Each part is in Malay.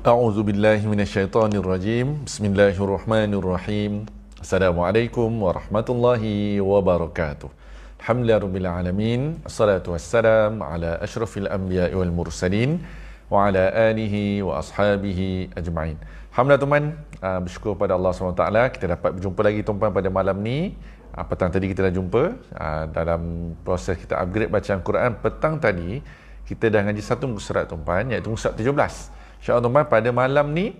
A'udzu billahi minasyaitonir rajim. Bismillahirrahmanirrahim. Assalamualaikum warahmatullahi wabarakatuh. Alhamdulillahirabbil alamin. Assalatu wassalam ala asyrafil anbiya'i wal mursalin wa ala alihi wa ashabihi ajma'in. Alhamdulillah tuan, ah, bersyukur pada Allah SWT kita dapat berjumpa lagi tuan pada malam ni. Ah, petang tadi kita dah jumpa ah, dalam proses kita upgrade bacaan Quran petang tadi kita dah ngaji satu muka surat tuan iaitu muka surat 17. InsyaAllah tuan-tuan pada malam ni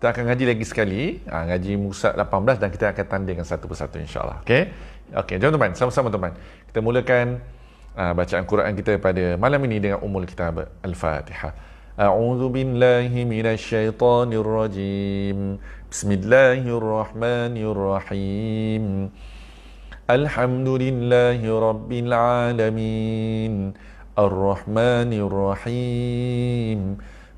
kita akan ngaji lagi sekali. Ha, ngaji Musa 18 dan kita akan tandingkan satu persatu insyaAllah. Okay? Okay, Jom tuan-tuan. Sama-sama tuan-tuan. Kita mulakan uh, bacaan Quran kita pada malam ini dengan umul kita Al-Fatihah. أعوذ بالله من الشيطان الرجيم بسم الله الرحمن الرحيم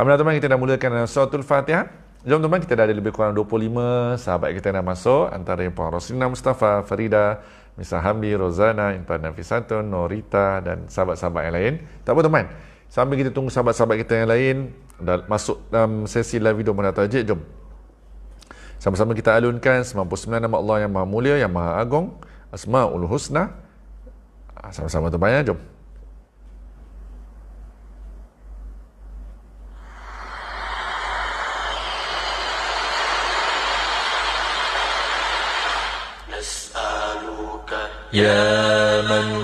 Alhamdulillah teman kita dah mulakan suratul Fatihah. Jom teman kita dah ada lebih kurang 25 sahabat kita dah masuk antara yang Puan Rosina Mustafa, Farida, Misa Hamdi, Rozana, Intan Nafisatun, Norita dan sahabat-sahabat yang lain. Tak apa teman. Sambil kita tunggu sahabat-sahabat kita yang lain dah masuk dalam sesi live video Mana Tajik, jom. Sama-sama kita alunkan 99 nama Allah yang Maha Mulia, yang Maha Agung, Asmaul Husna. Ah, sama-sama teman ya, jom. يا من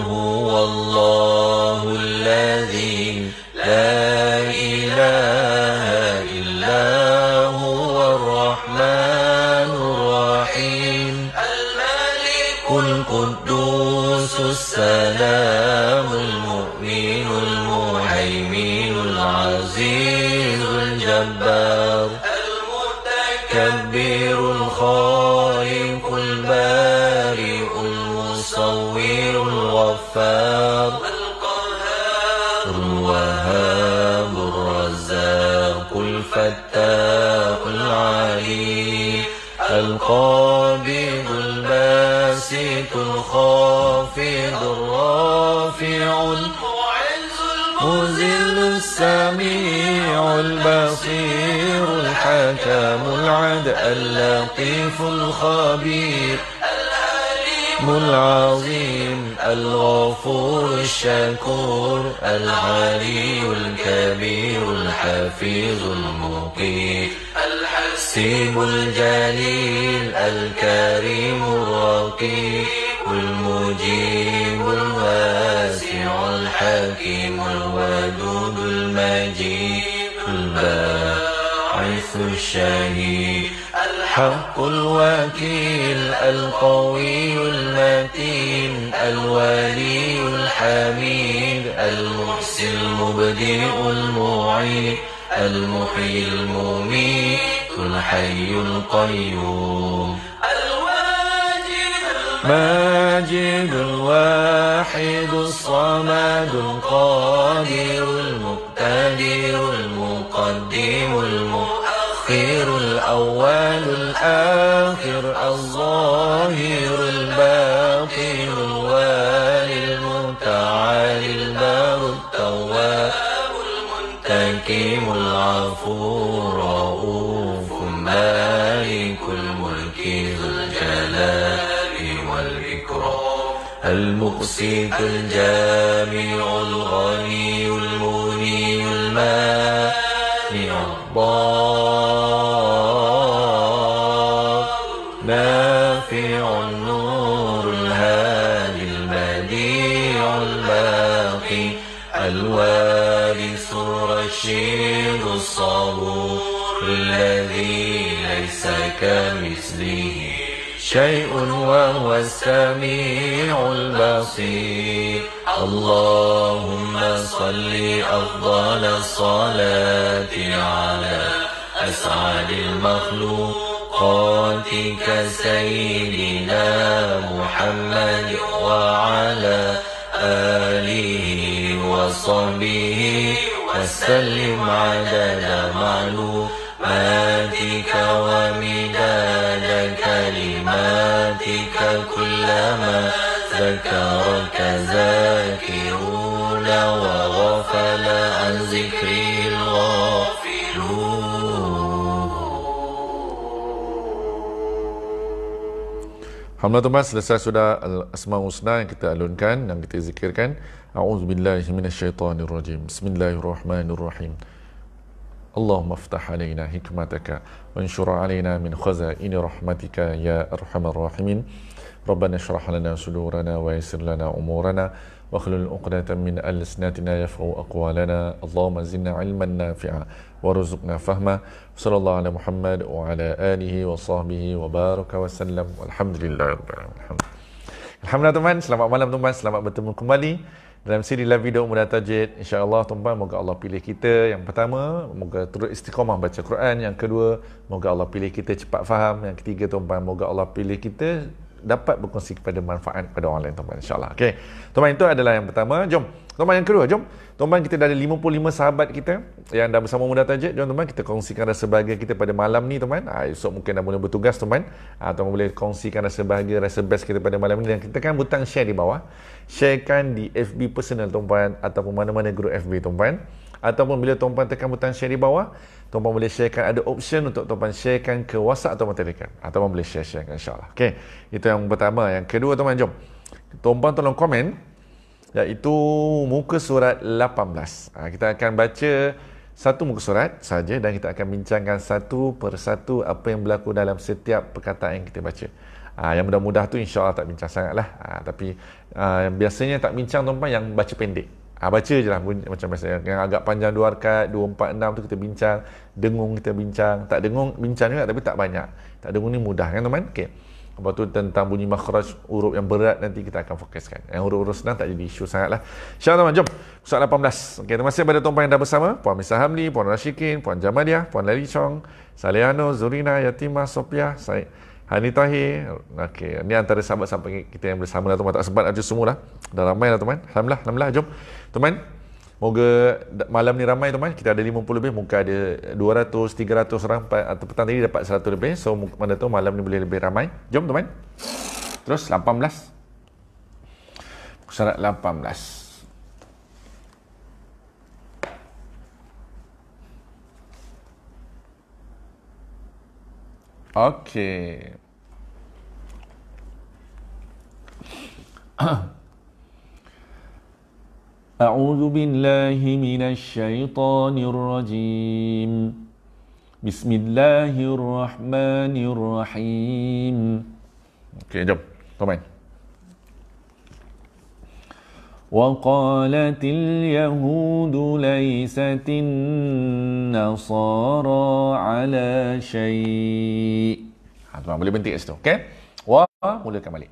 الفتاق العليم القابض الباسط الخافض الرافع المذل السميع البصير الحكام العد اللطيف الخبير العليم العظيم الغفور الشكور العلي الكبير الحفيظ المقيم الحسيب الجليل الكريم الرقيب المجيب الواسع الحكيم الودود المجيد الباعث الشهيد حق الوكيل القوي المتين الولي الحميد المحسن المبدئ المعين المحيي المميت الحي القيوم ماجد الواحد الصمد القادر المقتدر المقدم المقدم الخير الأول الآخر الظاهر الباطن الوالي المتعال البار التواب المنتكم العفو رؤوف مالك الملك ذو الجلال والإكرام المقسط الجامع الغني المغني المالك شيء وهو السميع البصير اللهم صل أفضل الصلاة على أسعد المخلوقات كسيدنا محمد وعلى آله وصحبه وسلم عدد معلوم ذكرك ذاكرون وغفل عن ذكره الغافلون Alhamdulillah teman selesai sudah Al-Asmaul Husna yang kita alunkan, yang kita zikirkan. A'udzubillahi minasyaitonirrajim. Bismillahirrahmanirrahim. اللهم افتح علينا حكمتك وانشر علينا من خزائن رحمتك يا ارحم الراحمين ربنا اشرح لنا صدورنا ويسر لنا امورنا واخلل عقدة من السناتنا يفقهوا اقوالنا اللهم زدنا علما نافعا وارزقنا فهما صلى الله على محمد وعلى اله وصحبه وبارك وسلم والحمد لله رب العالمين الحمد لله teman-teman, selamat malam teman-teman, selamat bertemu kembali dalam siri live Video mudah Tajid. InsyaAllah tuan teman moga Allah pilih kita yang pertama, moga terus istiqamah baca Quran. Yang kedua, moga Allah pilih kita cepat faham. Yang ketiga tuan teman moga Allah pilih kita dapat berkongsi kepada manfaat kepada orang lain tuan-tuan insyaAllah okay. tuan-tuan itu adalah yang pertama jom tuan-tuan yang kedua jom tuan-tuan kita dah ada 55 sahabat kita yang dah bersama muda tajik jom tuan-tuan kita kongsikan rasa bahagia kita pada malam ni tuan-tuan ha, esok mungkin dah boleh bertugas tuan-tuan ha, ah, tuan boleh kongsikan rasa bahagia rasa best kita pada malam ni dan kita kan butang share di bawah sharekan di FB personal tuan-tuan ataupun mana-mana grup FB tuan-tuan ataupun bila tuan-puan tekan butang share di bawah tuan-puan boleh sharekan ada option untuk tuan-puan sharekan ke WhatsApp atau Telegram ataupun boleh share-sharekan insyaAllah okay. itu yang pertama yang kedua tuan-puan jom tuan-puan tolong komen iaitu muka surat 18 ha, kita akan baca satu muka surat saja dan kita akan bincangkan satu persatu apa yang berlaku dalam setiap perkataan yang kita baca Ha, yang mudah-mudah tu insyaAllah tak bincang sangat lah. Ha, tapi ha, biasanya tak bincang tuan-tuan yang baca pendek. Ha, baca je lah macam biasa Yang agak panjang dua, harkat, 2, 4, 6 tu kita bincang Dengung kita bincang Tak dengung, bincang juga tapi tak banyak Tak dengung ni mudah kan teman okay. Lepas tu tentang bunyi makhraj huruf yang berat nanti kita akan fokuskan. Yang huruf-huruf senang tak jadi isu sangat lah. InsyaAllah teman, jom. Soal 18. Okay, terima kasih kepada tuan-tuan yang dah bersama. Puan Misa Hamli, Puan Rashikin, Puan Jamadiah, Puan Lali Chong, Saliano, Zurina, Yatima, Sophia, Said, Hani Tahir. Okay, ni antara sahabat sampai kita yang bersama lah tuan-tuan. Tak sempat aja semua lah. Dah ramai lah teman. Alhamdulillah, alhamdulillah. Jom. Teman, moga malam ni ramai teman. Kita ada 50 lebih. Muka ada 200, 300 orang. Atau petang tadi dapat 100 lebih. So, mana tu malam ni boleh lebih ramai. Jom teman. Terus, 18. Surat 18. Okay. أعوذ بالله من الشيطان الرجيم بسم الله الرحمن الرحيم Okey, jom. Komen. وقالت اليهود ليست النصارى على شيء ha, boleh berhenti kat situ okay wa mulakan balik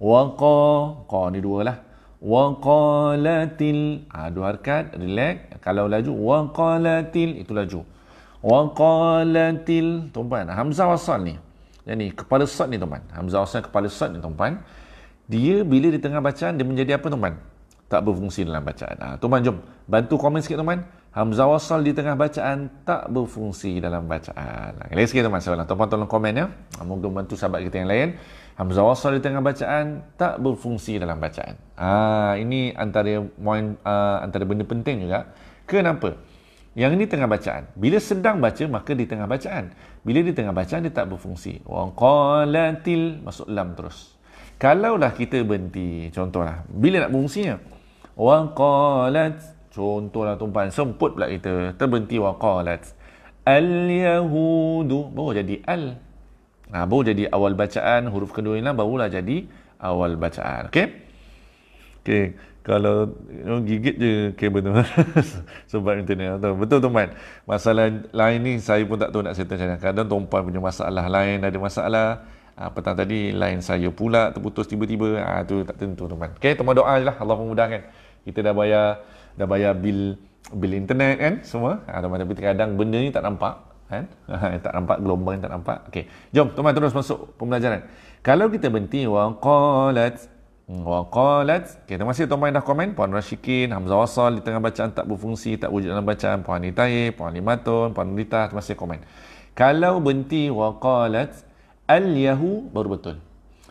waqa qa ni dua lah waqalatil ha, dua harkat relax kalau laju waqalatil itu laju waqalatil tuan hamzah wasal ni yang ni kepala sot ni tuan hamzah wasal kepala sot ni tuan dia bila di tengah bacaan dia menjadi apa tuan tak berfungsi dalam bacaan ha, ah, tuan jom bantu komen sikit tuan hamzah wasal di tengah bacaan tak berfungsi dalam bacaan ah, lagi sikit tuan tuan tolong komen ya moga membantu sahabat kita yang lain Hamzah wasal di tengah bacaan tak berfungsi dalam bacaan. Ah ini antara point uh, antara benda penting juga. Kenapa? Yang ini tengah bacaan. Bila sedang baca maka di tengah bacaan. Bila di tengah bacaan dia tak berfungsi. Wa qalatil masuk lam terus. Kalaulah kita berhenti contohlah bila nak berfungsinya. Wa qalat contohlah tumpan semput pula kita terhenti wa qalat. Al yahudu baru jadi al Ha, baru jadi awal bacaan huruf kedua ini barulah jadi awal bacaan. Okey. Okey, kalau you know, gigit je kabel tu. Sebab internet tu. Betul tu man. Masalah lain ni saya pun tak tahu nak settle macam mana. Kadang tompan punya masalah lain ada masalah. Ha, petang tadi lain saya pula terputus tiba-tiba. Ah ha, tu tak tentu tu man. Okey, tunggu doa je lah. Allah memudahkan. Kita dah bayar dah bayar bil bil internet kan semua. Ah ha, tapi kadang benda ni tak nampak kan? tak nampak gelombang tak nampak. Okey. Jom tuan terus masuk pembelajaran. Kalau kita berhenti wa qalat hmm, wa qalat. Okey, terima kasih tuan dah komen puan Rashikin, Hamzah Wasal di tengah bacaan tak berfungsi, tak wujud dalam bacaan puan Nitae, puan Limatun, puan Rita masih komen. Kalau berhenti wa qalat al yahu baru betul.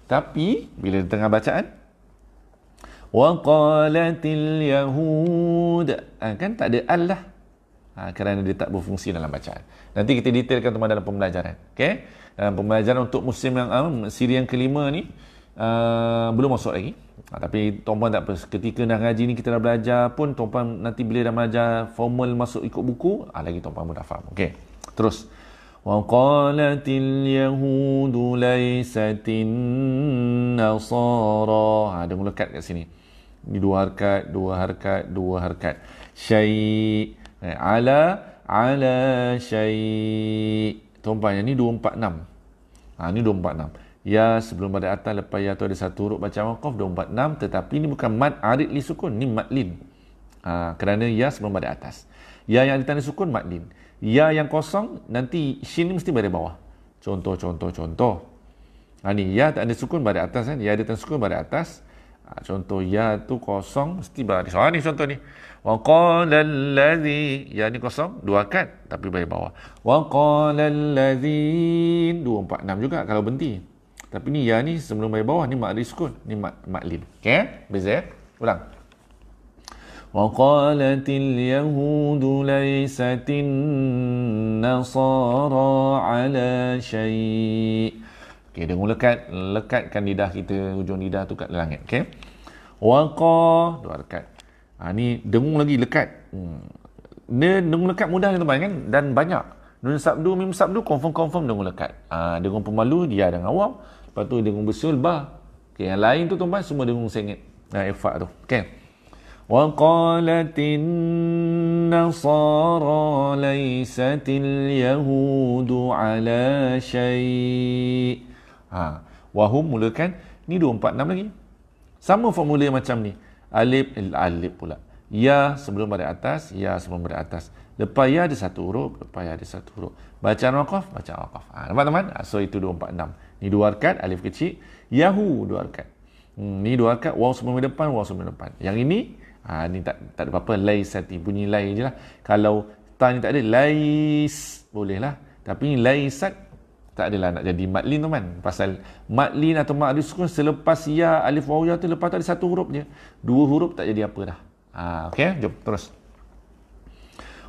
Tapi bila di tengah bacaan wa qalatil yahud ah, kan tak ada al lah ha, kerana dia tak berfungsi dalam bacaan. Nanti kita detailkan teman dalam pembelajaran. Okay? Dalam pembelajaran untuk musim yang um, ah, siri yang kelima ni uh, belum masuk lagi. Ha, tapi tuan-puan tak apa. Ketika dah ngaji ni kita dah belajar pun tuan-puan nanti bila dah belajar formal masuk ikut buku ha, lagi tuan-puan pun faham. Okay? Terus. وقالت اليهود ليست النصارى ada ha, melekat kat sini ni dua harakat dua harakat dua harakat syai eh, ala ala syai tuan yang ni 246 ha ni 246 ya sebelum pada atas lepas ya tu ada satu huruf baca waqaf 246 tetapi ini bukan mad arid li sukun ni mad lin ha, kerana ya sebelum pada atas ya yang ada tanda sukun mad lin ya yang kosong nanti shin ni mesti pada bawah contoh contoh contoh ha ni ya tak ada sukun pada atas kan ya ada tanda sukun pada atas Ha, contoh ya tu kosong mesti baris. Ha ni contoh ni. Wa qala allazi ya ni kosong dua kat tapi baris bawah. Wa qala allazi 2 4 6 juga kalau berhenti. Tapi ni ya ni sebelum baris bawah ni mad riskun, ni mak madlim. Okey? Beza ya? Ulang. وقالت اليهود ليست النصارى على شيء Okey, dengung lekat, lekatkan lidah kita, hujung lidah tu kat langit. Okey. Waqa, dua lekat. Ha, ni dengung lagi lekat. Hmm. Ne, dengung lekat mudah ni teman kan? Dan banyak. Nun sabdu, mim sabdu, confirm-confirm dengung lekat. Ha, dengung pemalu, dia dengan awam. Lepas tu dengung besul, bah. Okey, yang lain tu tuan semua dengung sengit. Ha, nah, efak tu. Okey. وَقَالَتِ النَّصَارَى لَيْسَتِ الْيَهُودُ عَلَى شَيْءٍ Ha. Wahum mulakan ni 2, 4, 6 lagi. Sama formula macam ni. Alif, eh, alif pula. Ya sebelum berada atas, ya sebelum berada atas. Lepas ya ada satu huruf, lepas ya ada satu huruf. Bacaan wakaf, bacaan wakaf. Ha, nampak teman? Ha, so itu 2, 4, 6. Ni dua arkat, alif kecil. Yahu dua arkat. Hmm, ni dua arkat, waw sebelum depan, waw sebelum depan. Yang ini, ha, ni tak, tak ada apa-apa. Lai sati, bunyi lai je lah. Kalau tak ni tak ada, lais. bolehlah. Tapi ni laisat, tak adalah nak jadi madlin tu kan pasal madlin atau ma'li sukun selepas ya alif waw ya tu lepas tu ada satu huruf je dua huruf tak jadi apa dah ha, ok jom terus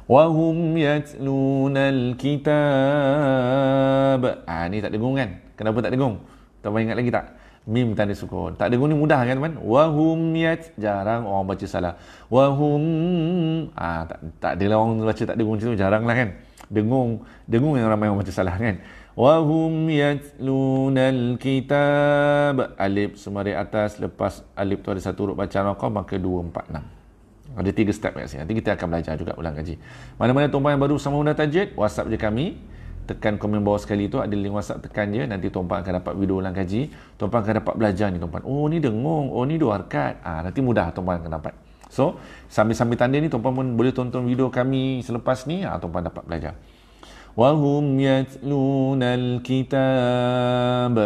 wa hum yatlunal kitab ha, ni tak degung kan kenapa tak degung tuan ingat lagi tak mim tanda sukun tak degung ni mudah kan teman wa hum yat jarang orang baca salah wa hum ha, tak, tak adalah orang baca tak degung macam tu jarang lah kan dengung dengung yang ramai orang baca salah kan Wahum yatluna al-kitab Alif semari atas Lepas alif tu ada satu huruf bacaan Kau maka dua, empat, enam Ada tiga step kat sini Nanti kita akan belajar juga ulang kaji Mana-mana tuan yang baru sama undang tajid Whatsapp je kami Tekan komen bawah sekali tu Ada link whatsapp tekan je Nanti tuan akan dapat video ulang kaji Tuan akan dapat belajar ni tuan Oh ni dengung Oh ni dua harkat ah, Nanti mudah tuan akan dapat So sambil-sambil tanda ni Tuan pun boleh tonton video kami selepas ni ah, Tuan dapat belajar وَهُمْ يَتْلُونَ الْكِتَابَ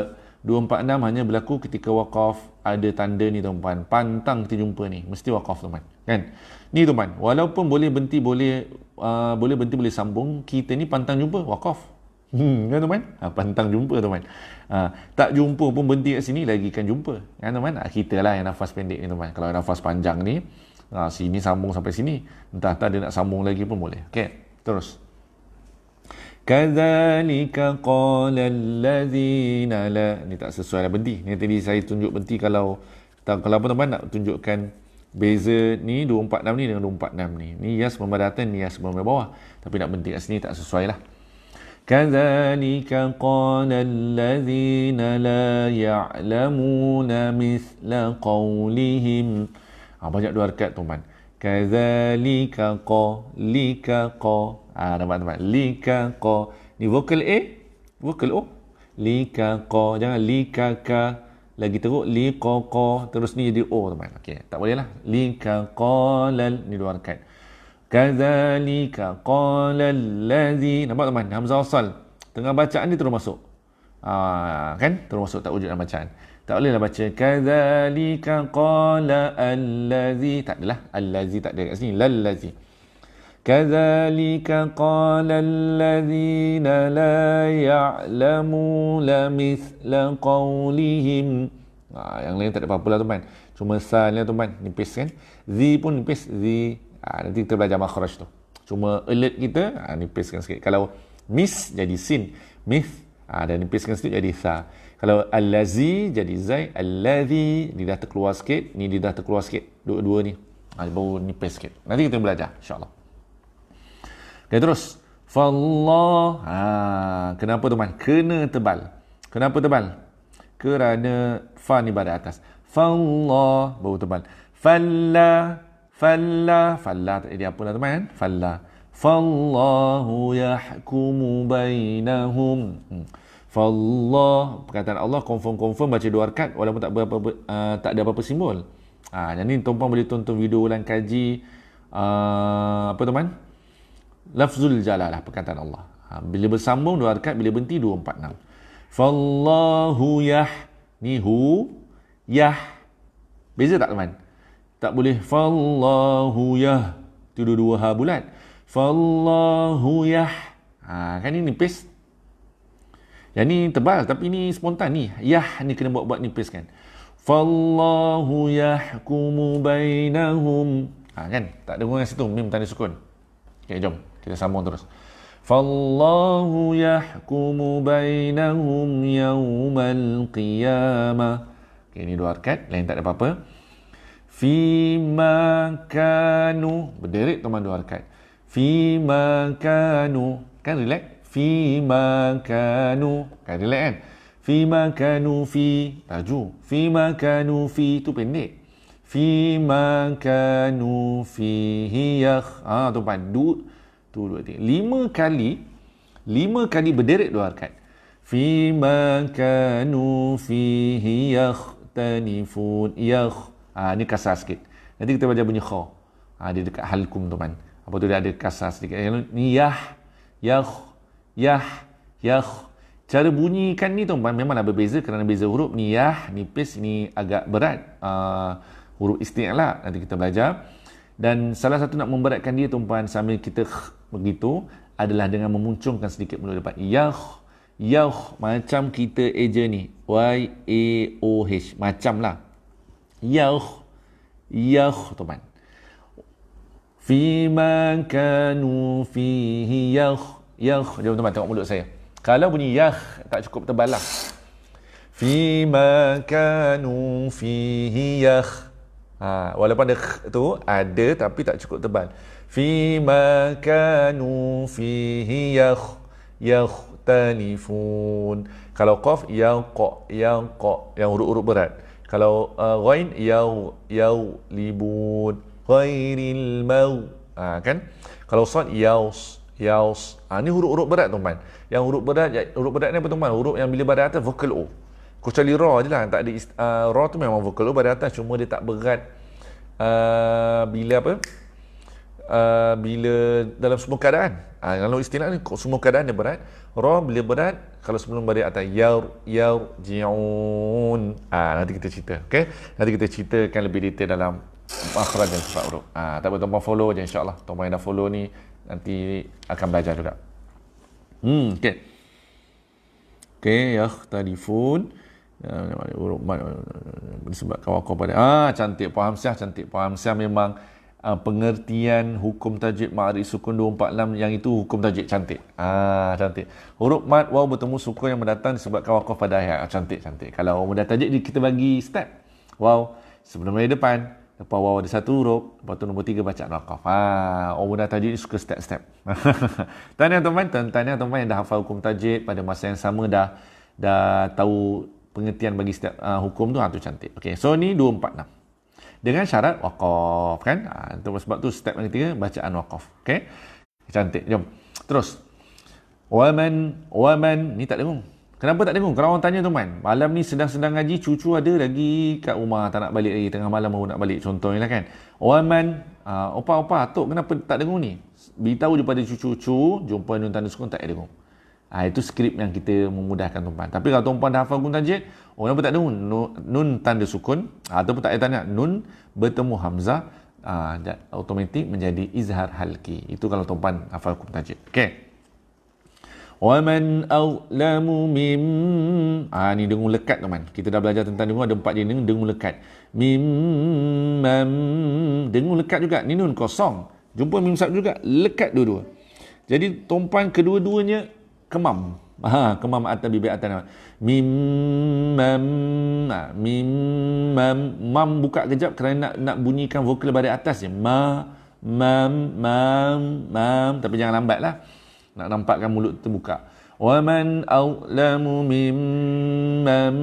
246 hanya berlaku ketika wakaf ada tanda ni tuan-puan pantang kita jumpa ni mesti wakaf tuan-puan kan ni tuan-puan walaupun boleh berhenti boleh uh, boleh berhenti boleh sambung kita ni pantang jumpa wakaf Hmm, kan tuan-tuan? Ha, pantang jumpa tuan-tuan. Ha, tak jumpa pun berhenti kat sini, lagi kan jumpa. Kan tuan-tuan? Ha, kita lah yang nafas pendek ni tuan-tuan. Kalau nafas panjang ni, ha, sini sambung sampai sini. Entah-entah dia nak sambung lagi pun boleh. Okay, terus. Kadzalika qala alladhina la ni tak sesuai lah berhenti. Ni tadi saya tunjuk berhenti kalau tak kalau apa nak tunjukkan beza ni 246 ni dengan 246 ni. Ni yas membadatan ni yas membawah bawah. Tapi nak berhenti kat sini tak sesuai lah. Kadzalika qala alladhina la ya'lamuna mithla qawlihim. Ah banyak dua rekat tuan-tuan. Kadzalika qalika qala Ha, ah, nampak nampak. Lika ko. Ni vokal A. Vokal O. Lika ko. Jangan lika ka. Lagi teruk. Lika ko. Terus ni jadi O teman. Okey. Tak boleh lah. Lika ko. Lal. Ni luarkan. Kazalika ko. Lalazi. Nampak teman. Hamzah Sal. Tengah bacaan ni terus masuk. Ha, kan? Terus masuk. Tak wujud dalam bacaan. Tak boleh lah baca. Kazalika ko. Lalazi. Tak adalah. Lalazi tak ada kat sini. Lalazi. Lalazi. كذلك قال الذين لا يعلمون مثل قولهم ah, yang lain tak ada apa-apa lah tuan cuma salnya lah tuan nipis kan zi pun nipis Z. ah, nanti kita belajar makhraj tu cuma alert kita ah, nipiskan sikit kalau mis jadi sin mis ah, dan nipiskan sikit jadi sa kalau allazi jadi zai allazi ni dah terkeluar sikit ni dah terkeluar sikit dua-dua ni ah, baru nipis sikit nanti kita belajar insyaAllah Okay, terus. Fallah. Ha, kenapa teman? Kena tebal. Kenapa tebal? Kerana fa ni pada atas. Fallah. Baru tebal. Falla. Falla. Falla. Tak jadi apalah teman. Eh? Falla. Fallahu yahkumu bainahum. Hmm. Fallah. Perkataan Allah confirm-confirm baca dua rakat walaupun tak, berapa, uh, tak ada apa-apa simbol. Ha, ah, jadi tuan-tuan boleh tonton video ulang kaji. Uh, apa teman? Uh, lafzul jalalah perkataan Allah. Ha, bila bersambung dua rakaat, bila berhenti dua empat enam. Fallahu yah ni hu yah. Beza tak teman? Tak boleh fallahu yah. Tu dua, dua ha bulat. Fallahu yah. Ha, kan ini nipis. Yang ni tebal tapi ini spontan ni. Yah ni kena buat-buat nipis kan. Fallahu yahkumu bainahum. Ha, kan? Tak ada guna situ. Mim tanda sukun. Okay, jom. Kita sambung terus. Fallahu yahkumu bainahum yawmal qiyamah. Okay, ini dua arkat. Lain tak ada apa-apa. Fima kanu. Berderik tuan dua arkat. Fima kanu. Kan relax? Fima kanu. Kan relax kan? Fima kanu fi. raju. Fima kanu fi. Tu pendek. Fima kanu fi hiyakh. Ah, tu padu lima kali lima kali berderet dua harkat fi makanu fihi yakhtanifun yakh ah ha, ni kasar sikit nanti kita baca bunyi kha ah dia dekat halkum tuan apa tu dia ada kasar sikit eh, ni yah yah, yah yakh Cara bunyikan ni tuan-tuan memanglah berbeza kerana beza huruf ni yah, nipis, ni agak berat. Uh, huruf istiak Nanti kita belajar. Dan salah satu nak memberatkan dia tuan sambil kita kh, begitu adalah dengan memuncungkan sedikit mulut depan. Yah, yah macam kita eja ni. Y A O H macamlah. Yah, yah tuan-puan. Fima kanu fihi yah, yah. Jom tuan tengok mulut saya. Kalau bunyi yah tak cukup tebal lah. Fima kanu fihi yah. Ha, walaupun ada tu ada tapi tak cukup tebal. Fi makanu fihi yakh yakhtalifun. Kalau qaf yang qaq yang qaq yang huruf-huruf berat. Kalau uh, ghain uh, yau yau libun ghairil mau. Ha, kan? Kalau sad yaus yaus. Ha, ini huruf-huruf berat tuan-tuan. Yang huruf berat ya, huruf berat ni apa tuan-tuan? Huruf yang bila berada atas vokal O kecuali raw je lah tak ada uh, raw tu memang vocal over di atas cuma dia tak berat uh, bila apa uh, bila dalam semua keadaan uh, ah, kalau istilah ni semua keadaan dia berat raw bila berat kalau sebelum berat atas yaur yaur jiun uh, ah, nanti kita cerita Okay? nanti kita ceritakan lebih detail dalam akhraj yang sifat huruf uh, tak apa tuan-tuan follow je insyaAllah tuan-tuan yang dah follow ni nanti akan belajar juga hmm Okay. Okay, Ya. Telefon. Ya, eh, disebab kawakor pada ah cantik Puan Hamsyah cantik Puan Hamsyah memang uh, pengertian hukum tajwid ma'arif sukun 246 yang itu hukum tajwid cantik ah cantik huruf mat wow bertemu sukun yang mendatang disebab kawakor pada ayat ah, cantik cantik kalau mudah tajwid kita bagi step wow sebelum dari depan Lepas wawah ada satu huruf, lepas tu nombor tiga baca nakaf. ah orang muda tajid suka step-step. tanya teman-teman, tanya teman-teman yang dah hafal hukum tajid pada masa yang sama dah dah tahu pengertian bagi setiap uh, hukum tu ha, tu cantik. Okey, so ni 246. Dengan syarat wakaf kan? Ha, ah, itu sebab tu step yang ketiga bacaan wakaf. Okey. Cantik. Jom. Terus. Wa man, wa man, ni tak dengung. Kenapa tak dengung? Kalau orang tanya tu man, malam ni sedang-sedang ngaji, cucu ada lagi kat rumah tak nak balik lagi tengah malam baru nak balik contohnya lah, kan. Waman uh, opa opa atuk kenapa tak dengung ni? Beritahu je pada cucu-cucu, jumpa nun tanda sukun tak ada dengung. Ha, itu skrip yang kita memudahkan tumpuan. Tapi kalau tumpuan dah hafal gun tajid, orang pun tak ada nun, nun tanda sukun. Ha, ataupun tak ada tanya, nun bertemu Hamzah. Ha, automatik menjadi izhar halki. Itu kalau tumpuan puan hafal gun tajid. Okay. وَمَنْ أَوْلَمُ mim. ha, ni dengung lekat teman Kita dah belajar tentang dengung Ada empat jenis dengung, dengung lekat Mim mam Dengung lekat juga Ni nun kosong Jumpa mim sab juga Lekat dua-dua Jadi tumpuan kedua-duanya kemam ha kemam atau bibi atau nama mimam ha, mimam mam buka kejap kerana nak nak bunyikan vokal dari atas je ma mam mam mam tapi jangan lambatlah nak nampakkan mulut terbuka wa man a'lamu mimman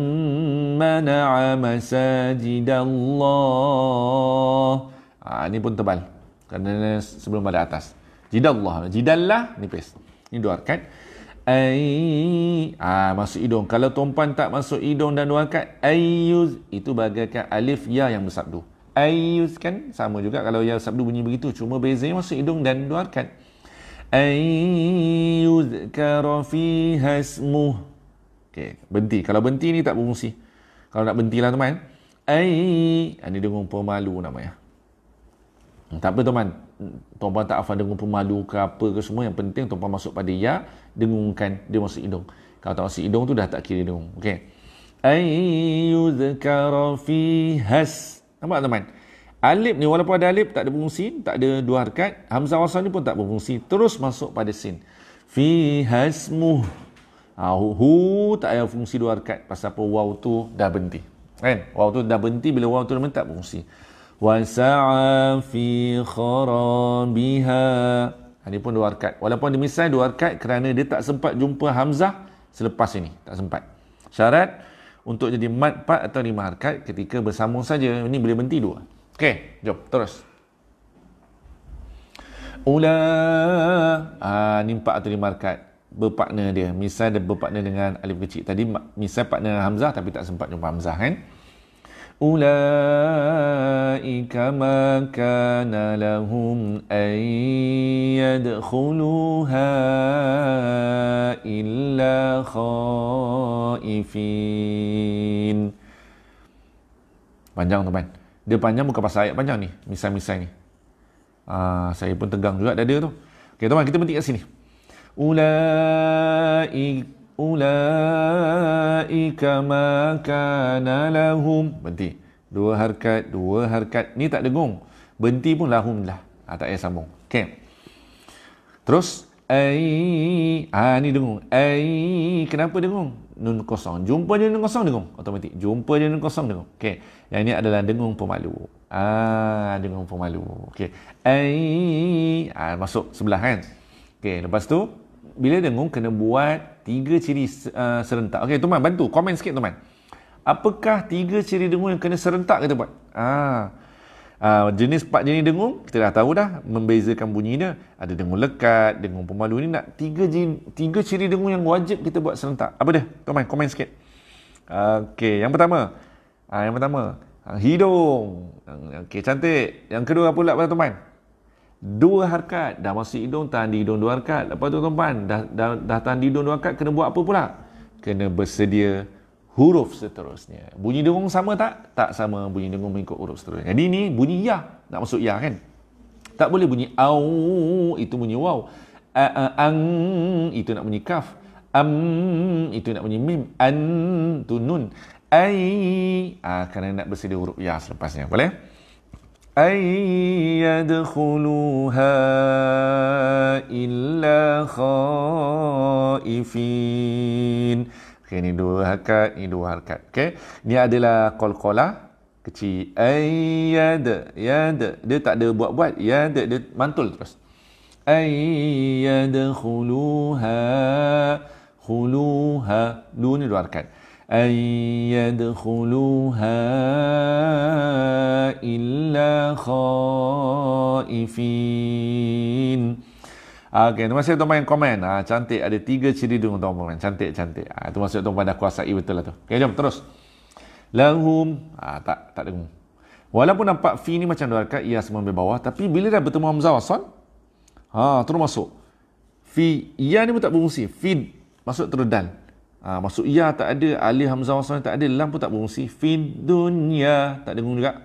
mana'a masajidallah ha ni pun tebal kerana sebelum pada atas jidallah jidallah nipis ni dua rakaat ai ha, masuk idong. kalau tumpan tak masuk idong dan dua angkat ayuz itu bagaikan alif ya yang bersabdu ayuz kan sama juga kalau ya sabdu bunyi begitu cuma bezanya masuk idong dan dua angkat ayuz karofi hasmu okey berhenti kalau berhenti ni tak berfungsi kalau nak berhentilah teman ai ini ah, dengung pemalu namanya hmm, tak apa teman tuan-puan tak afan dengung pemalu ke apa ke semua yang penting tuan-puan masuk pada ya dengungkan dia masuk hidung kalau tak masuk hidung tu dah tak kira dengung okey ayyuzkara fi has nampak teman alif ni walaupun ada alif tak ada fungsi tak ada dua harakat hamzah wasal ni pun tak berfungsi terus masuk pada sin fi hasmu ha, hu, hu tak ada fungsi dua harakat pasal apa waw tu dah berhenti kan waw tu dah berhenti bila waw tu dah berhenti tak berfungsi وسعى في خرابها ini pun dua rakat walaupun dia misal dua rakat kerana dia tak sempat jumpa Hamzah selepas ini tak sempat syarat untuk jadi mat 4 atau lima rakat ketika bersambung saja ini boleh berhenti dua okey jom terus Ula ah ni 4 atau lima rakat berpartner dia misal dia berpartner dengan alif kecil tadi misal partner Hamzah tapi tak sempat jumpa Hamzah kan أولئك ما كان لهم أن يدخلوها إلا خائفين Panjang tu, tuan Dia panjang bukan pasal ayat panjang ni Misal-misal ni uh, Saya pun tegang juga dada tu Okay tuan kita berhenti kat sini Ulaik Ulaika ma kana lahum Berhenti Dua harkat Dua harkat Ni tak dengung Berhenti pun lahum lah ha, Tak payah sambung Okay Terus Ai ha, Ni dengung Ai Kenapa dengung Nun kosong Jumpa je nun kosong dengung Otomatik Jumpa je nun kosong dengung Okay Yang ni adalah dengung pemalu Ah, dengung pemalu Okay Ai ha, Masuk sebelah kan Okay Lepas tu Bila dengung kena buat tiga ciri uh, serentak. Okey, Tuan, bantu. Komen sikit, Tuan. Apakah tiga ciri dengung yang kena serentak kita buat? Ah. Uh, jenis empat jenis dengung, kita dah tahu dah membezakan bunyi dia. Ada dengung lekat, dengung pemalu ni nak tiga, jin tiga ciri dengung yang wajib kita buat serentak. Apa dia? Tuan, komen sikit. Okey, yang pertama. Uh, yang pertama, ah, hidung. Okey, cantik. Yang kedua apa pula, Tuan? dua harkat dah masuk hidung tahan di hidung dua harkat lepas tu tuan-tuan dah, dah, dah tahan di hidung dua harkat kena buat apa pula kena bersedia huruf seterusnya bunyi dengung sama tak? tak sama bunyi dengung mengikut huruf seterusnya jadi ni bunyi ya nak masuk ya kan tak boleh bunyi au itu bunyi wow ang itu nak bunyi kaf am itu nak bunyi mim an tu nun ai ah kerana nak bersedia huruf ya selepasnya boleh أن يدخلوها إلا خائفين Okay, ni dua harkat, ni dua harkat. Okay. Ni adalah kol-kolah. Kecil. Ayyad. Yad. Dia tak ada buat-buat. Yad. Dia mantul terus. Ayyad khuluha. Khuluha. Dua ni dua harkat. أن يدخلوها إلا خائفين ah, Okay, terima kasih tuan-tuan yang komen. Ah, ha, cantik. Ada tiga ciri dulu tuan-tuan komen. Cantik, cantik. Ah, ha, itu maksud tuan-tuan dah kuasai betul lah tu. Okay, jom terus. Lahum. Ah, ha, tak, tak ada kamu. Walaupun nampak fi ni macam dua rakat, ia semua lebih bawah. Tapi bila dah bertemu Hamzah Wasson, ha, ah, terus masuk. Fi, ia ni pun tak berfungsi. Fi, masuk terus dan. Ha, ah, masuk ya tak ada, alif hamzah wasal tak ada, lam pun tak berfungsi. Fi dunya tak dengung juga.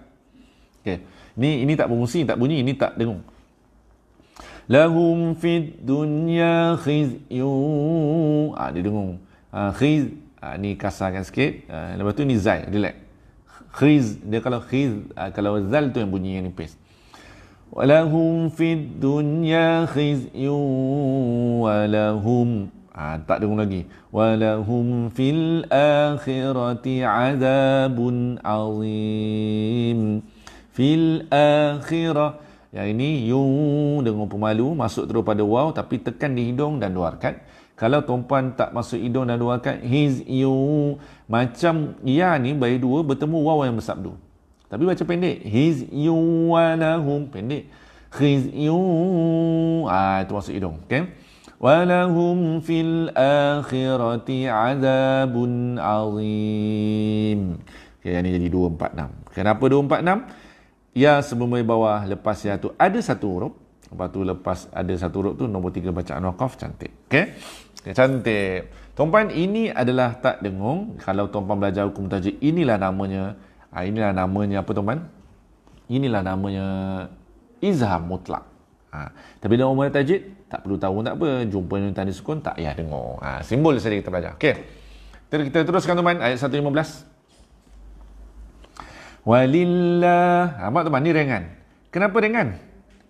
Okey. Ni ini tak berfungsi, tak bunyi, ini tak dengung. Lahum fi dunya khizyu. Ah ha, dia dengung. Ah ha, khiz ha, ah, ni kasarkan sikit. Ha, lepas tu ni zai, relax. Khiz dia kalau khiz ha, kalau zal tu yang bunyi yang nipis. Walahum fi dunya khizyu walahum Ha, tak dengung lagi. Walahum fil akhirati azabun azim. Fil akhirah. Yang ini yu dengan pemalu masuk terus pada waw tapi tekan di hidung dan luarkan. Kalau tumpuan tak masuk hidung dan luarkan his yu macam ya ni bayi dua bertemu waw yang bersabdu. Tapi baca pendek. His yu walahum pendek. His yu. ah ha, itu masuk hidung. Okay. ولهم في الآخرة عذاب عظيم okay, yang ni jadi 246 kenapa 246 ya sebelum di bawah lepas ya tu ada satu huruf lepas tu lepas ada satu huruf tu nombor tiga bacaan waqaf cantik okey okay, cantik tuan ini adalah tak dengung kalau tuan belajar hukum tajwid inilah namanya ah, inilah namanya apa tuan inilah namanya izham mutlak Ha. Tapi dalam umur tajid, tak perlu tahu tak apa. Jumpa dengan tanda sukun, tak payah dengar. Ha. Simbol saja kita belajar. Okey. Kita, kita teruskan tuan ayat 115. Walillah. Amat ha, tuan ni ringan. Kenapa ringan?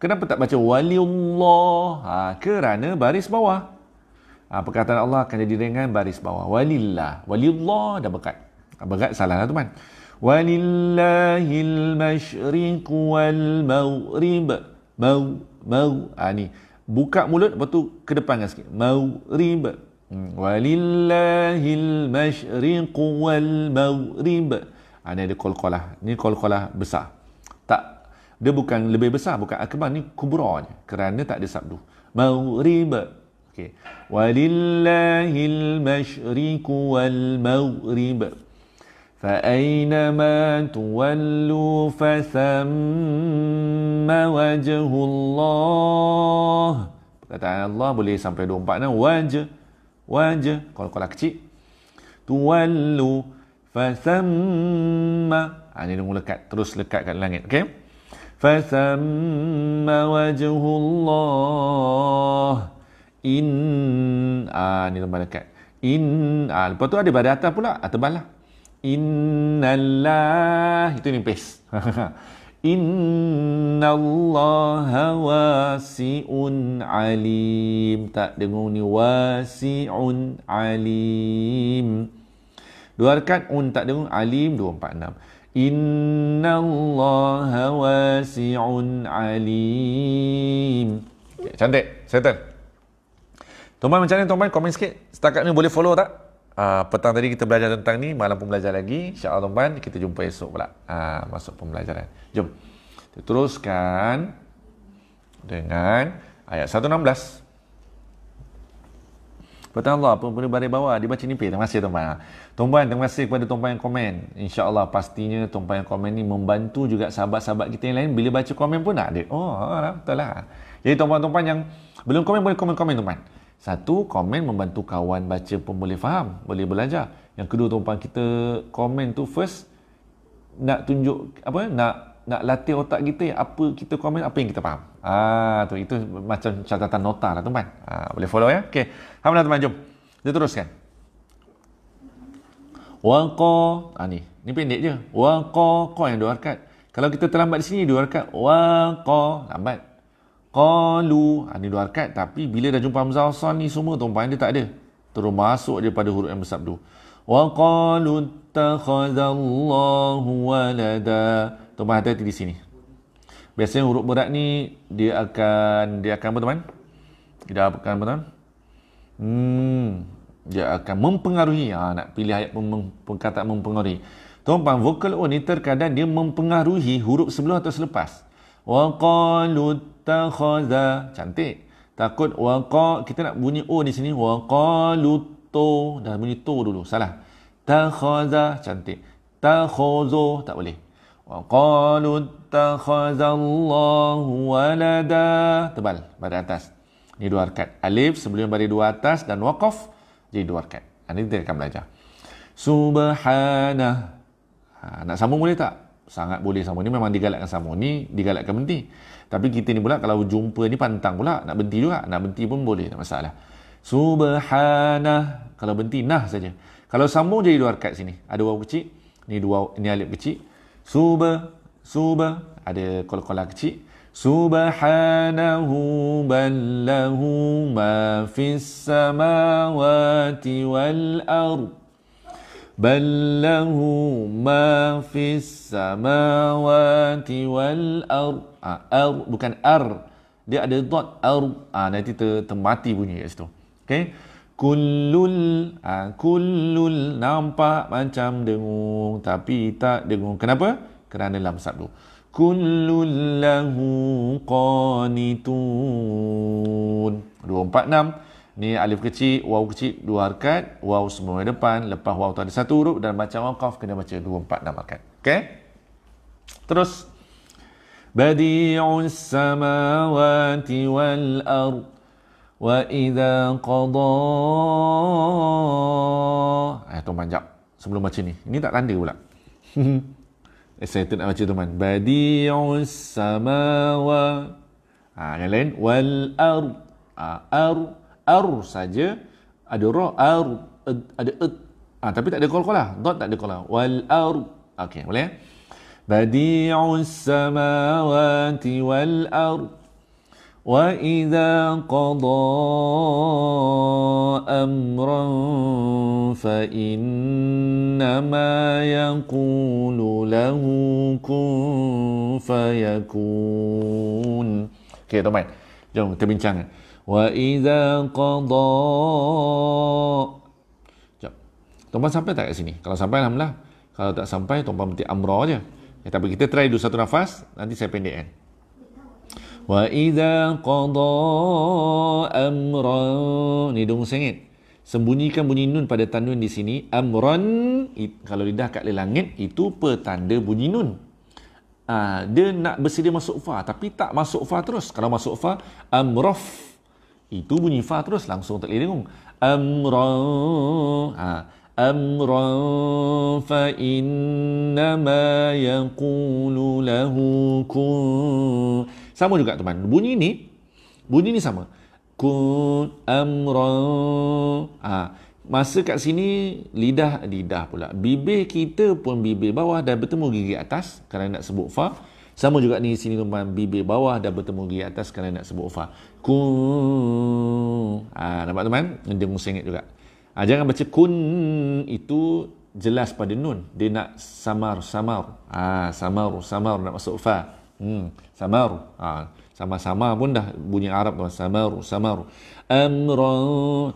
Kenapa tak baca waliullah? Ha, kerana baris bawah. Ha, perkataan Allah akan jadi ringan baris bawah. Walillah. Waliullah dah berkat. Ha, berkat salah lah tuan. Walillahil masyriku wal mawrib mau ha, ni buka mulut lepas tu ke depan sikit mau rib hmm, walillahil masyriq wal maghrib ha, ah, ni ada kol-kolah. ni kol-kolah besar tak dia bukan lebih besar bukan akbar ni kubra je kerana tak ada sabdu mau rib okey walillahil masyriq wal maghrib فأينما تولوا فثم وجه الله perkataan Allah boleh sampai 24 nah wajh wajh kalau kalau lah kecil tuwallu fathamma ah, ha, ini dia mula kat terus lekat kat langit okey fathamma wajhu Allah in ah ha, ni lembah dekat in ah lepas tu ada pada atas pula atas ah, balah Innallah itu nipis. Innallaha wasi'un alim. Tak dengung ni wasi'un alim. Dua rekat un tak dengung alim dua 246. Inna Allah wasi'un alim okay, Cantik, settle Tuan-tuan macam mana tuan-tuan? Komen sikit Setakat ni boleh follow tak? uh, petang tadi kita belajar tentang ni, malam pun belajar lagi. InsyaAllah tuan-tuan, kita jumpa esok pula. Uh, masuk pembelajaran. Jom. Kita teruskan dengan ayat 116. Petang Allah, pun pembeli baris bawah, dia baca nipir. Terima kasih tuan-tuan. Tuan-tuan, terima kasih kepada tuan yang komen. InsyaAllah pastinya tuan yang komen ni membantu juga sahabat-sahabat kita yang lain. Bila baca komen pun ada. Oh, betul lah. Jadi tuan-tuan yang belum komen, boleh komen-komen tuan-tuan. Satu, komen membantu kawan baca pun boleh faham, boleh belajar. Yang kedua tumpang kita komen tu first nak tunjuk apa nak nak latih otak kita apa kita komen apa yang kita faham. Ah tu itu macam catatan nota lah tuan. Ah boleh follow ya. Okey. Hamlah tuan jom. Kita teruskan. Wa qa ah ni. Ni pendek je. Wa qa qa yang dua harakat. Kalau kita terlambat di sini dua harakat. Wa qa lambat. Qalu ha, Ini dua harkat Tapi bila dah jumpa Hamzah Hassan ni semua tumpahan dia tak ada Terus masuk dia pada huruf yang bersabdu Wa qalu takhazallahu walada Tumpahan hati-hati di sini Biasanya huruf berat ni Dia akan Dia akan apa teman? Dia akan apa teman? Hmm Dia akan mempengaruhi ha, Nak pilih ayat pem- perkataan mempengaruhi Tumpahan vokal O ni terkadang dia mempengaruhi huruf sebelum atau selepas Wa qalu ittakhadha cantik takut waqa kita nak bunyi o di sini waqalutu dah bunyi tu dulu salah takhadha cantik takhuzu tak boleh waqalu takhazallahu walada tebal pada atas ni dua harkat alif sebelum bari dua atas dan waqaf jadi dua harkat ini kita akan belajar subhanah ha, nak sambung boleh tak sangat boleh sambung ni memang digalakkan sambung ni digalakkan penting tapi kita ni pula kalau jumpa ni pantang pula nak berhenti juga. Nak berhenti pun boleh tak masalah. Subhanah. Kalau berhenti nah saja. Kalau sambung jadi dua rakaat sini. Ada waw kecil. Ni dua ni alif kecil. Suba suba ada kol kecil. Subhanahu ballahu ma fis samawati wal ardh. بل له ما في السماوات والأرض أر bukan ar dia ada dot ar ah nanti ter, termati bunyi kat situ okay kullul ah kullul nampak macam dengung tapi tak dengung kenapa kerana lam sabdu kullul lahu qanitun 246 Ni alif kecil, waw kecil, dua harkat. Waw semua depan. Lepas waw tu ada satu huruf. Dan baca wakaf, kena baca dua, empat, enam harkat. Okay? Terus. Badi'us samawati wal ar, Wa idha qadha. Eh, tuan panjang. Sebelum baca ni. Ini tak tanda pula. Excited nak baca tuan. Badi'us samawati. Ha, yang lain. Wal ard. Ha, ard ar saja ada ra ar ada ad ah ha, tapi tak ada qalqalah dot tak ada qalqalah wal ar okey boleh badi'us samawati wal ar wa idza qada amran fa inna ma yaqulu lahu kun fayakun okey teman jom kita bincang وإذا قضى Sekejap. tuan sampai tak kat sini? Kalau sampai, Alhamdulillah. Kalau tak sampai, tuan-tuan mesti amra je. Ya, tapi kita try dulu satu nafas, nanti saya pendek kan. وَإِذَا قَضَى أَمْرًا Ni dong sengit. Sembunyikan bunyi nun pada tanwin di sini. Amran, kalau lidah kat langit, itu petanda bunyi nun. Uh, dia nak bersedia masuk fa tapi tak masuk fa terus kalau masuk fa amraf itu bunyi fa terus langsung tak boleh dengung. Amra ha. Amra fa inna ma yaqulu lahu kun. Sama juga teman. Bunyi ni bunyi ni sama. Kun amra ha. Masa kat sini lidah lidah pula. Bibir kita pun bibir bawah dan bertemu gigi atas kerana nak sebut fa. Sama juga ni sini teman bibir bawah dan bertemu gigi atas kerana nak sebut fa kun ha, nampak teman dia musingit juga ha, jangan baca kun itu jelas pada nun dia nak samar samar ha, samar samar nak masuk fa hmm, samar ha, sama-sama pun dah bunyi Arab tu samar samar amra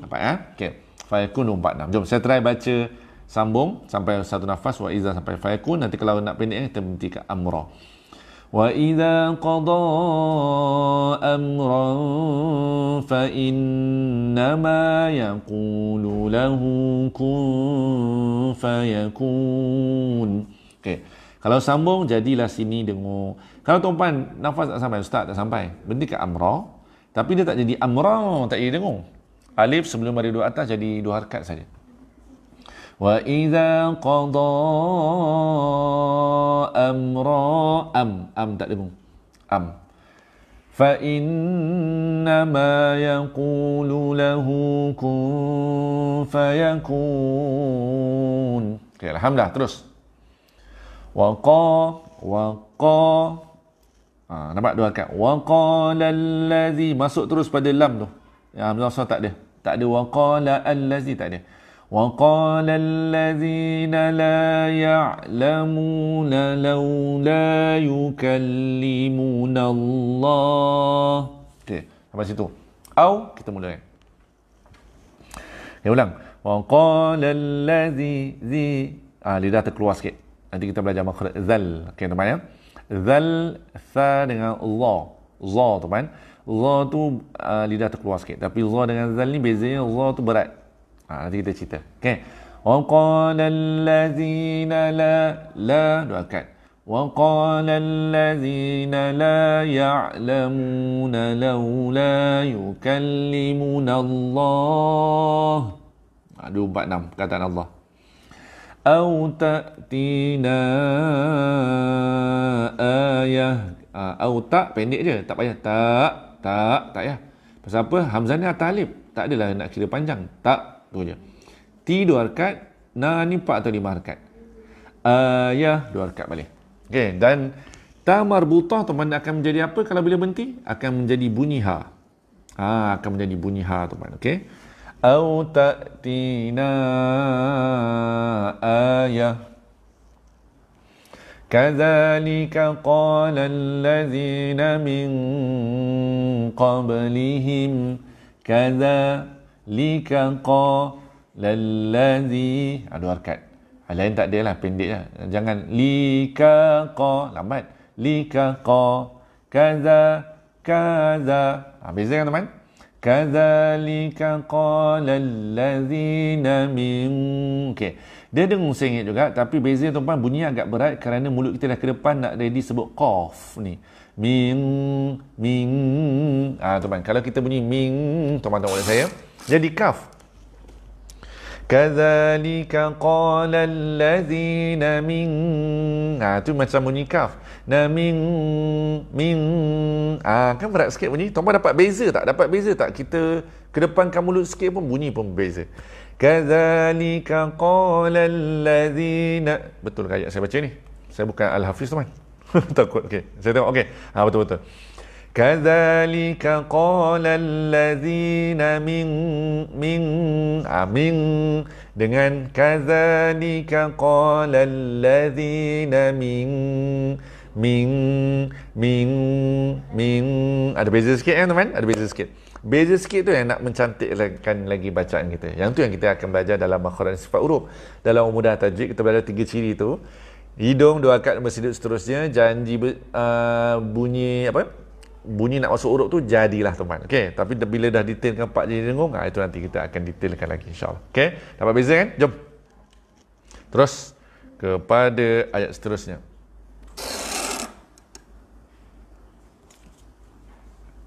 nampak ya okey fayakun 46 jom saya try baca sambung sampai satu nafas wa iza sampai fayakun nanti kalau nak pendek eh, kita berhenti ke amra wa iza qada amran فإنما يقول له كن فيكون okay. kalau sambung jadilah sini dengar kalau tuan nafas tak sampai ustaz tak sampai berhenti ke amra tapi dia tak jadi amra tak jadi dengar alif sebelum mari dua atas jadi dua harkat saja wa idza qada amra am am tak dengar am فإنما يقول له كن فيكون okay, Alhamdulillah terus وقا وقا ha, nampak dua kat وقال الذي masuk terus pada lam tu Ya Hamzah tak ada tak ada وقال الذي tak ada وقال الذين لا يعلمون لولا يكلمون الله sampai situ au kita mula ya okay, ulang وقال الذي ذي ah, lidah terkeluar sikit nanti kita belajar makhluk zal Okay, teman ya zal tha dengan allah za teman za tu ah, lidah terkeluar sikit tapi za dengan zal ni bezanya za tu berat Ha, nanti kita cerita. Okay. وَقَالَ الَّذِينَ لَا لَا Dua akad. وَقَالَ الَّذِينَ لَا يَعْلَمُونَ لَوْلَا يُكَلِّمُونَ اللَّهُ Dua empat enam kataan Allah. أَوْ تَأْتِينَا آيَةً أَوْ تَأْ pendek je. Tak payah. Tak. Tak. Tak payah. Pasal apa? Hamzah ni atalib. Tak adalah nak kira panjang. Tak tu je T dua rakat Na ni empat atau lima Ayah, uh, ya, dua rakat balik Okay dan Ta marbutah teman akan menjadi apa kalau boleh berhenti Akan menjadi bunyi ha Ha akan menjadi bunyi ha teman Okay Au ta'tina ayah كذلك قال الذين من قبلهم كذا Lika qa lallazi ha, ah, Dua ah, lain tak ada lah pendek lah Jangan Lika qa Lambat Lika qa Kaza Kaza ha, ah, Beza kan teman Kazalika qala allazina min Okay Dia ada sengit juga Tapi beza tu, tuan bunyi agak berat Kerana mulut kita dah ke depan Nak ready sebut qaf ni ming ming, Ah ha, tuan Kalau kita bunyi min Tuan-tuan tengok saya jadi kaf kadzalika qala allazina min ha tu macam bunyi kaf na min min ha kan berat sikit bunyi tuan dapat beza tak dapat beza tak kita ke depan kamu mulut sikit pun bunyi pun berbeza kadzalika qala allazina betul ke ayat saya baca ni saya bukan al-hafiz tuan takut okey saya tengok okey ha betul betul كذلك قال الذين من من من dengan كذلك قال الذين من من من من ada beza sikit kan teman ada beza sikit beza sikit tu yang nak mencantikkan lagi bacaan kita yang tu yang kita akan belajar dalam makhraj sifat huruf dalam mudah tajwid kita belajar tiga ciri tu hidung dua akad bersidut seterusnya janji uh, bunyi apa bunyi nak masuk urut tu jadilah teman. Okey, tapi bila dah detailkan Pak jadi dengung, ah itu nanti kita akan detailkan lagi insya-Allah. Okey. Dapat beza kan? Jom. Terus kepada ayat seterusnya.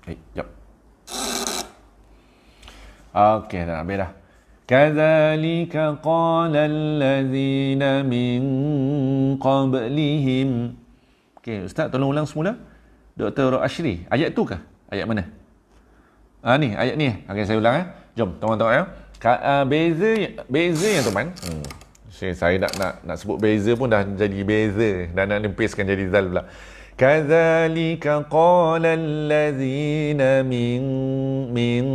Okey, eh, jap. Okey, dah habis dah. كذلك قال الذين من قبلهم. Okay, Ustaz, tolong ulang semula. Dr. Ashri. Ayat tu kah? Ayat mana? Ha, ni, ayat ni. Okey, saya ulang eh. Jom, tuan-tuan tengok ya. Ka, uh, beza beza yang tuan. Hmm. Saya, saya nak nak nak sebut beza pun dah jadi beza dan nak nempiskan jadi zal pula. Kazalika qala allazina min min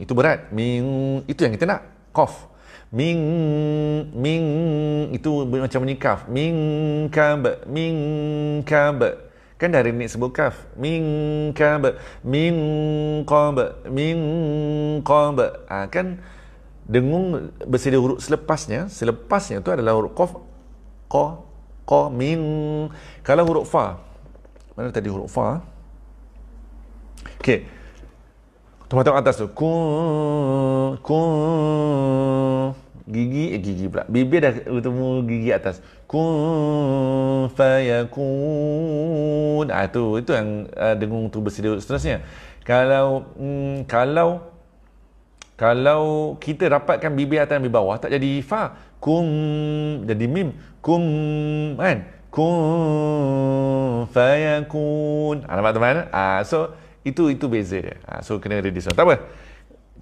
itu berat. Min itu yang kita nak. Qaf. Ming ming itu macam ni kaf. Ming kab Ming kab. Kan dari ni sebut kaf. Min kab, min qab, min qab. Ha, kan dengung bersedia huruf selepasnya, selepasnya itu adalah huruf kaf qa, qa, min. Kalau huruf fa, mana tadi huruf fa? Okey. Tempat atas tu. Kun, kun gigi eh, gigi pula bibir dah bertemu gigi atas kun fayakun ah tu itu yang uh, dengung tu bersedia seterusnya kalau mm, kalau kalau kita rapatkan bibir atas dan bibir bawah tak jadi fa kum, jadi mim kum, kan kun fayakun ah nampak teman ah so itu itu beza dia ah so kena ready so tak apa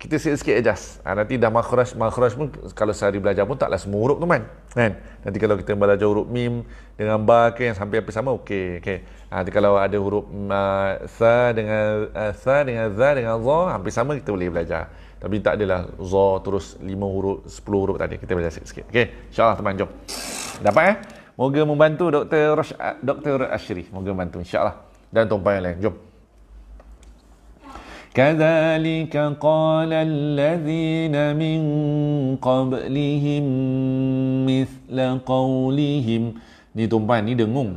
kita sikit-sikit adjust. Ha, ah, nanti dah makhraj, makhraj pun kalau sehari belajar pun taklah semua huruf tu man. Kan? Nanti kalau kita belajar huruf mim dengan ba ke yang sampai hampir sama, okey. Okey. Ha, nanti kalau ada huruf sa uh, dengan eh, sa dengan za dengan za, hampir sama kita boleh belajar. Tapi tak adalah za terus lima huruf, sepuluh huruf tadi. Kita belajar sikit-sikit. Okey, insyaAllah teman, jom. Dapat eh? Moga membantu doktor Rosh, doktor Ashri. Moga membantu, insyaAllah. Dan tuan yang lain, jom. كذلك قال الذين من قبلهم مثل قولهم Ini tumpan ini dengung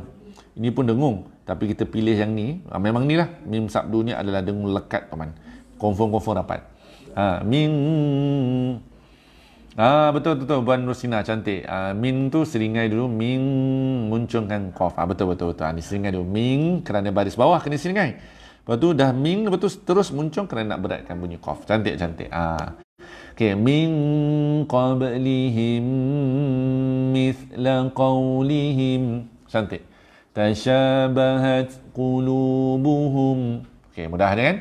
ini pun dengung tapi kita pilih yang ni ah, memang ni lah mim sabdu ni adalah dengung lekat paman confirm-confirm dapat ha, min Ah betul betul Puan Rosina cantik. Ah, min tu seringai dulu min muncungkan qaf. Ah ha, betul betul betul. Ah, ni seringai dulu min kerana baris bawah kena seringai. Lepas tu dah ming lepas tu terus muncul kerana nak beratkan bunyi qaf. Cantik-cantik. Ah. Okay. Min qablihim mithla qawlihim. Cantik. Tashabahat qulubuhum. Okay. Mudah dia kan?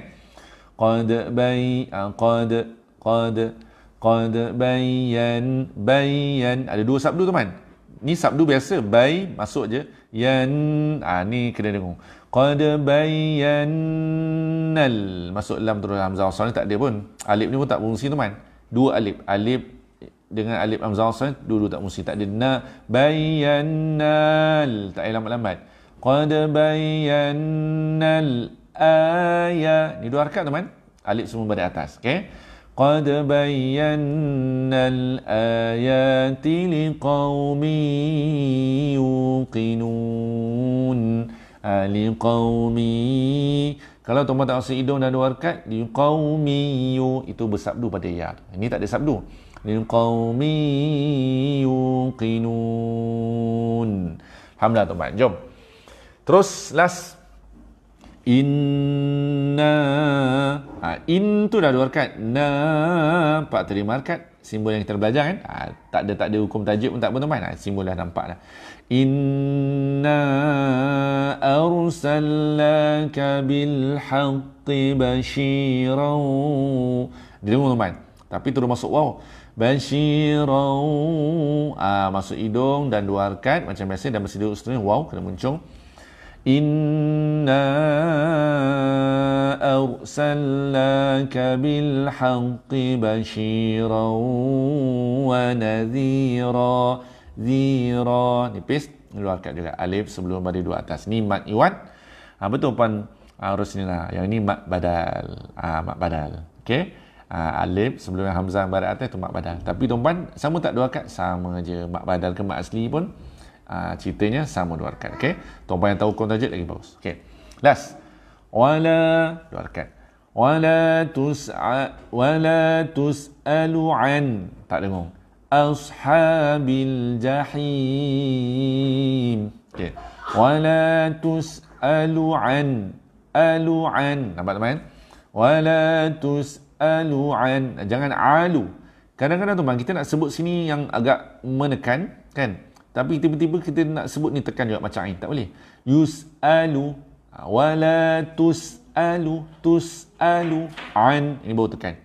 Qad bay, ah, qad, qad, qad bayan, bayan. Ada dua sabdu tu kan? Ni sabdu biasa. Bay masuk je. Yan. Ah, ni kena dengung. Qad bayyannal Masuk lam terus Hamzah Wasal tak ada pun Alif ni pun tak fungsi tu man Dua alif Alif dengan alif Hamzah Wasal dua tak fungsi Tak ada na Bayyannal Tak payah lambat-lambat Qad bayyannal Ayah Ni dua harkat teman Alif semua berada atas Okay Qad bayyannal ayati liqawmi yuqinun liqaumi kalau tuan-tuan tak rasa hidung dan dua rekat liqaumi itu bersabdu pada ya ini tak ada sabdu liqaumi yuqinun alhamdulillah tuan-tuan jom terus last inna ha, in tu dah dua rekat na empat terima rekat simbol yang kita belajar kan ha, tak ada tak ada hukum tajwid pun tak apa tuan-tuan ha, simbol dah nampak dah إنا أرسلناك بالحق بشيرا Dulu tuan-tuan. Tapi terus masuk wow. Bashirau. Ah masuk hidung dan dua harkat macam biasa dan masih duduk seterusnya wow kena muncung. Inna arsalnaka bil haqqi bashirau wa nadhira zira nipis keluarkan juga alif sebelum baris dua atas ni mat iwan ha, betul ah, ni lah. yang ini mat badal ha, mat badal Okay. ha, alif sebelum hamzah Barat atas tu mat badal tapi tuan sama tak dua kat sama je mat badal ke mat asli pun ha, ceritanya sama dua kat okey tuan yang tahu kon tajwid lagi bagus Okay. last wala dua kat wala tus'a wala tus'alu an tak dengung أصحاب الجحيم okay. ولا تسأل عن ألو عن نعم teman ولا تسأل عن jangan alu kadang-kadang teman kita nak sebut sini yang agak menekan kan tapi tiba-tiba kita nak sebut ni tekan juga macam ini tak boleh yusalu wala tusalu tusalu an ini baru tekan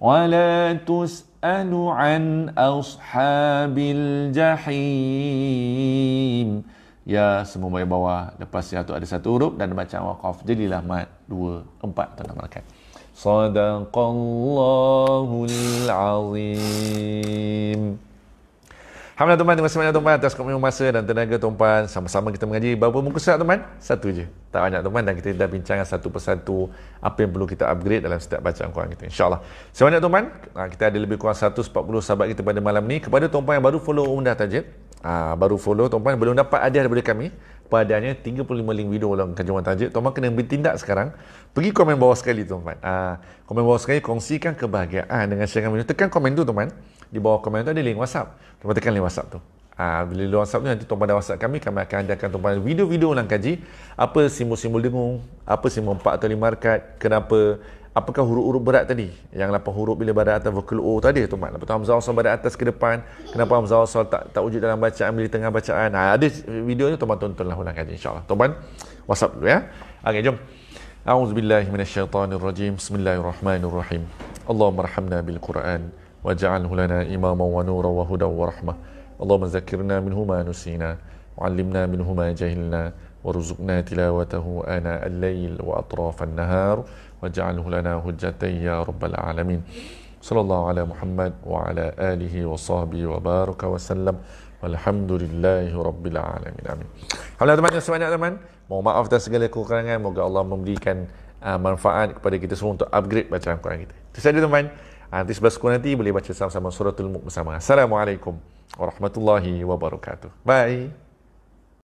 wala tus'alu يسأل عن أصحاب الجحيم Ya semua bayar bawah Lepas ya tu ada satu huruf Dan baca waqaf Jadilah mat Dua Empat Tuan Amalkan Sadaqallahul Azim tuh-tuh. Alhamdulillah tuan-tuan, terima kasih banyak tuan-tuan atas komitmen masa dan tenaga tuan-tuan. Sama-sama kita mengaji berapa muka surat tuan-tuan? Satu je. Tak banyak tuan-tuan dan kita dah bincangkan satu persatu apa yang perlu kita upgrade dalam setiap bacaan Quran kita. InsyaAllah. Terima kasih tuan-tuan. Ah, kita ada lebih kurang 140 sahabat kita pada malam ni. Kepada tuan-tuan yang baru follow Umdah Tajir, ah, baru follow tuan-tuan, belum dapat hadiah daripada kami, padanya 35 link video dalam kajian tajwid tuan-tuan kena bertindak sekarang pergi komen bawah sekali tuan-tuan ah, komen bawah sekali kongsikan kebahagiaan dengan syarikat video tekan komen tu tuan-tuan di bawah komen tu ada link WhatsApp. Tuan tekan link WhatsApp tu. Ah ha, bila WhatsApp tu nanti tuan WhatsApp kami kami akan hadirkan tuan video-video ulang kaji apa simbol-simbol dengung, apa simbol 4 atau 5 harakat, kenapa apakah huruf-huruf berat tadi? Yang 8 huruf bila berada atas vokal O tu ada tuan. Lepas hamzah wasal berada atas ke depan, kenapa hamzah wasal tak tak wujud dalam bacaan bila tengah bacaan. Ha, ada video tu tuan tontonlah ulang kaji insyaallah. allah Tuan WhatsApp dulu ya. Okey jom. أعوذ بالله من الشيطان الرجيم بسم الله الرحمن الرحيم واجعله لنا إماما ونورا وهدى ورحمة اللهم ذكرنا منه ما نسينا وعلمنا منه ما جهلنا ورزقنا تلاوته آناء الليل وأطراف النهار واجعله لنا هجة يا رب العالمين صلى الله على محمد وعلى آله وصحبه وبارك وسلم والحمد لله رب العالمين آمين حمد teman yang sebanyak teman Mohon maaf atas segala kekurangan Moga Allah memberikan uh, manfaat kepada kita semua Untuk upgrade bacaan Quran kita Itu saja teman, teman Nanti sebelah sekolah nanti boleh baca sama-sama suratul muk bersama. Assalamualaikum warahmatullahi wabarakatuh. Bye.